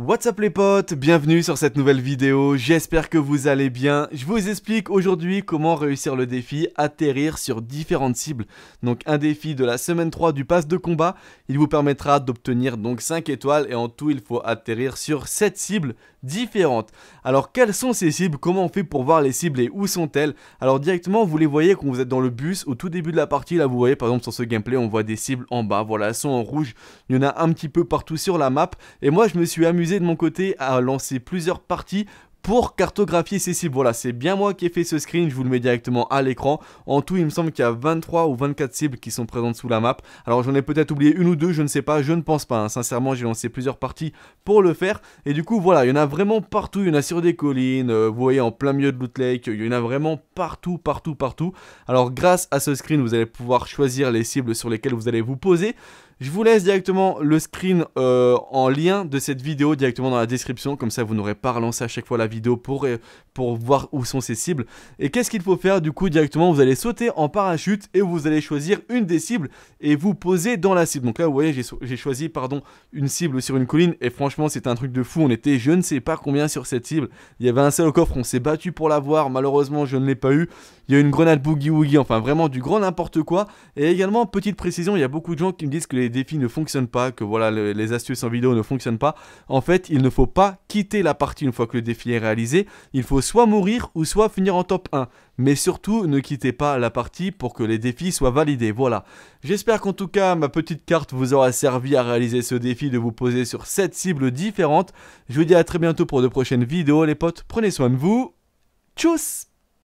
What's up les potes, bienvenue sur cette nouvelle vidéo, j'espère que vous allez bien. Je vous explique aujourd'hui comment réussir le défi atterrir sur différentes cibles. Donc un défi de la semaine 3 du pass de combat, il vous permettra d'obtenir donc 5 étoiles et en tout il faut atterrir sur 7 cibles différentes. Alors quelles sont ces cibles, comment on fait pour voir les cibles et où sont-elles Alors directement vous les voyez quand vous êtes dans le bus, au tout début de la partie, là vous voyez par exemple sur ce gameplay on voit des cibles en bas, voilà elles sont en rouge, il y en a un petit peu partout sur la map et moi je me suis amusé de mon côté à lancer plusieurs parties pour cartographier ces cibles. Voilà, c'est bien moi qui ai fait ce screen, je vous le mets directement à l'écran. En tout, il me semble qu'il y a 23 ou 24 cibles qui sont présentes sous la map. Alors j'en ai peut-être oublié une ou deux, je ne sais pas, je ne pense pas. Hein. Sincèrement, j'ai lancé plusieurs parties pour le faire. Et du coup, voilà, il y en a vraiment partout. Il y en a sur des collines, euh, vous voyez en plein milieu de Loot Lake, il y en a vraiment partout, partout, partout. Alors grâce à ce screen, vous allez pouvoir choisir les cibles sur lesquelles vous allez vous poser. Je vous laisse directement le screen euh, en lien de cette vidéo directement dans la description, comme ça vous n'aurez pas à relancer à chaque fois la vidéo pour, euh, pour voir où sont ces cibles. Et qu'est-ce qu'il faut faire du coup directement Vous allez sauter en parachute et vous allez choisir une des cibles et vous poser dans la cible. Donc là vous voyez j'ai choisi pardon une cible sur une colline et franchement c'est un truc de fou, on était je ne sais pas combien sur cette cible, il y avait un seul coffre, on s'est battu pour l'avoir, malheureusement je ne l'ai pas eu il y a une grenade boogie woogie, enfin vraiment du grand n'importe quoi. Et également, petite précision, il y a beaucoup de gens qui me disent que les défis ne fonctionnent pas, que voilà, les astuces en vidéo ne fonctionnent pas. En fait, il ne faut pas quitter la partie une fois que le défi est réalisé. Il faut soit mourir ou soit finir en top 1. Mais surtout, ne quittez pas la partie pour que les défis soient validés. Voilà. J'espère qu'en tout cas, ma petite carte vous aura servi à réaliser ce défi de vous poser sur 7 cibles différentes. Je vous dis à très bientôt pour de prochaines vidéos, les potes. Prenez soin de vous. Tchuss